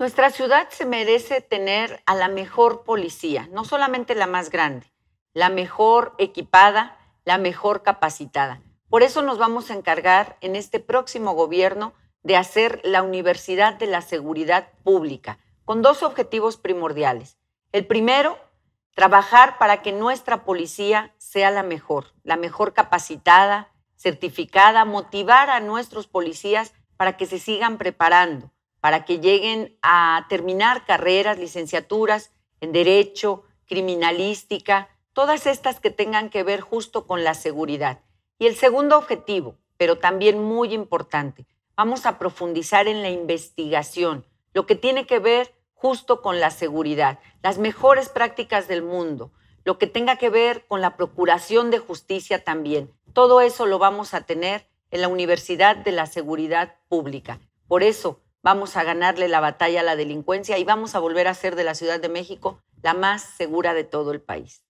Nuestra ciudad se merece tener a la mejor policía, no solamente la más grande, la mejor equipada, la mejor capacitada. Por eso nos vamos a encargar en este próximo gobierno de hacer la Universidad de la Seguridad Pública, con dos objetivos primordiales. El primero, trabajar para que nuestra policía sea la mejor, la mejor capacitada, certificada, motivar a nuestros policías para que se sigan preparando para que lleguen a terminar carreras, licenciaturas en derecho, criminalística, todas estas que tengan que ver justo con la seguridad. Y el segundo objetivo, pero también muy importante, vamos a profundizar en la investigación, lo que tiene que ver justo con la seguridad, las mejores prácticas del mundo, lo que tenga que ver con la procuración de justicia también. Todo eso lo vamos a tener en la Universidad de la Seguridad Pública. Por eso, vamos a ganarle la batalla a la delincuencia y vamos a volver a hacer de la Ciudad de México la más segura de todo el país.